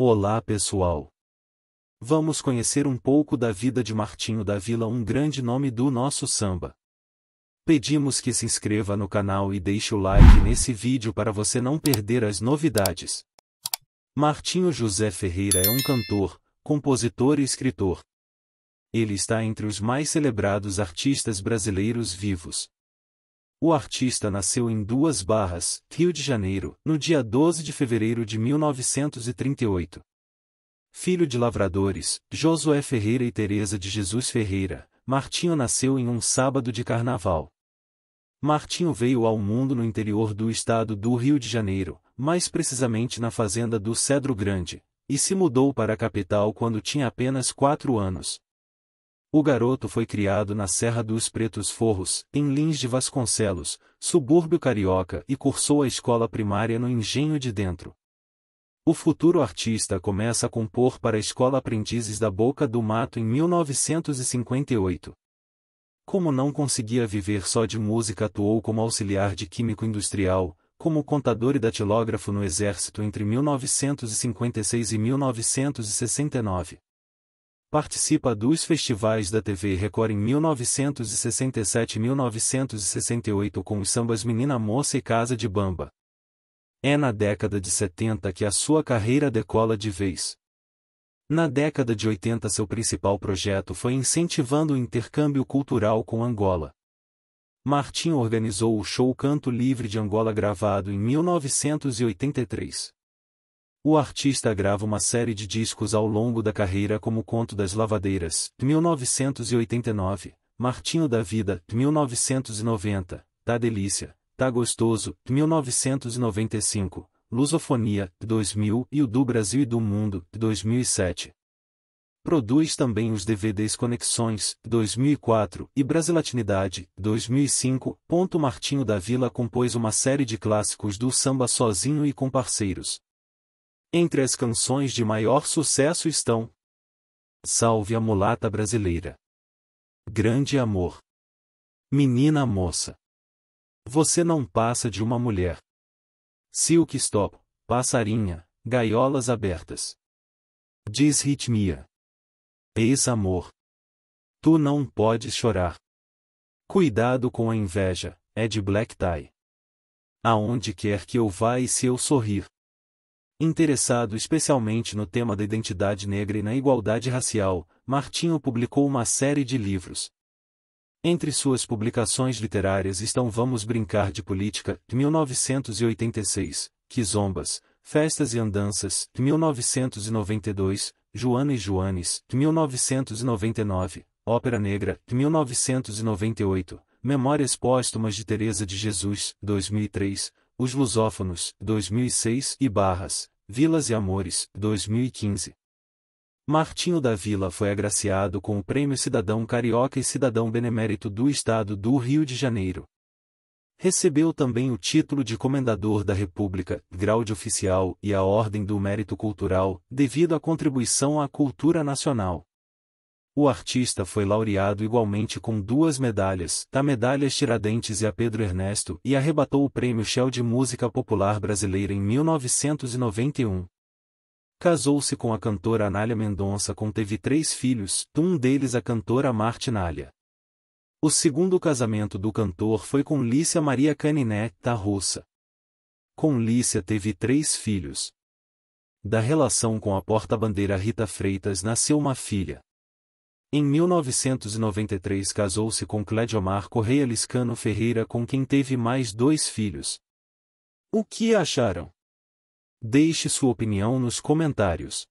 Olá pessoal! Vamos conhecer um pouco da vida de Martinho da Vila, um grande nome do nosso samba. Pedimos que se inscreva no canal e deixe o like nesse vídeo para você não perder as novidades. Martinho José Ferreira é um cantor, compositor e escritor. Ele está entre os mais celebrados artistas brasileiros vivos. O artista nasceu em Duas Barras, Rio de Janeiro, no dia 12 de fevereiro de 1938. Filho de lavradores, Josué Ferreira e Teresa de Jesus Ferreira, Martinho nasceu em um sábado de carnaval. Martinho veio ao mundo no interior do estado do Rio de Janeiro, mais precisamente na fazenda do Cedro Grande, e se mudou para a capital quando tinha apenas quatro anos, o garoto foi criado na Serra dos Pretos Forros, em Lins de Vasconcelos, subúrbio carioca e cursou a escola primária no Engenho de Dentro. O futuro artista começa a compor para a Escola Aprendizes da Boca do Mato em 1958. Como não conseguia viver só de música, atuou como auxiliar de químico industrial, como contador e datilógrafo no Exército entre 1956 e 1969 participa dos festivais da TV Record em 1967 e 1968 com os sambas Menina Moça e Casa de Bamba. É na década de 70 que a sua carreira decola de vez. Na década de 80 seu principal projeto foi incentivando o intercâmbio cultural com Angola. Martim organizou o show Canto Livre de Angola gravado em 1983. O artista grava uma série de discos ao longo da carreira como Conto das Lavadeiras, 1989, Martinho da Vida, 1990, Tá Delícia, Tá Gostoso, 1995, Lusofonia, 2000 e o do Brasil e do Mundo, 2007. Produz também os DVDs Conexões, 2004, e Brasilatinidade, 2005. Martinho da Vila compôs uma série de clássicos do samba sozinho e com parceiros, entre as canções de maior sucesso estão Salve a Mulata Brasileira, Grande Amor, Menina Moça, Você Não Passa de uma Mulher, Silk Stop, Passarinha, Gaiolas Abertas, "Diz Ritmia", Eis amor Tu Não Podes Chorar, Cuidado com a Inveja, é de Black Tie. Aonde quer que eu vá e se eu sorrir, Interessado especialmente no tema da identidade negra e na igualdade racial, Martinho publicou uma série de livros. Entre suas publicações literárias estão Vamos Brincar de Política, 1986, Quizombas, Festas e Andanças, 1992, Joana e Joanes, 1999, Ópera Negra, 1998, Memórias Póstumas de Teresa de Jesus, 2003, Os Lusófonos, 2006 e Barras, Vilas e Amores, 2015. Martinho da Vila foi agraciado com o Prêmio Cidadão Carioca e Cidadão Benemérito do Estado do Rio de Janeiro. Recebeu também o título de Comendador da República, grau de oficial e a Ordem do Mérito Cultural, devido à contribuição à cultura nacional. O artista foi laureado igualmente com duas medalhas, da Medalha Tiradentes e a Pedro Ernesto, e arrebatou o Prêmio Shell de Música Popular Brasileira em 1991. Casou-se com a cantora Anália Mendonça com teve três filhos, um deles a cantora Martinália. O segundo casamento do cantor foi com Lícia Maria Caniné, da russa. Com Lícia teve três filhos. Da relação com a porta-bandeira Rita Freitas nasceu uma filha. Em 1993 casou-se com Clédiomar Correia Liscano Ferreira com quem teve mais dois filhos. O que acharam? Deixe sua opinião nos comentários.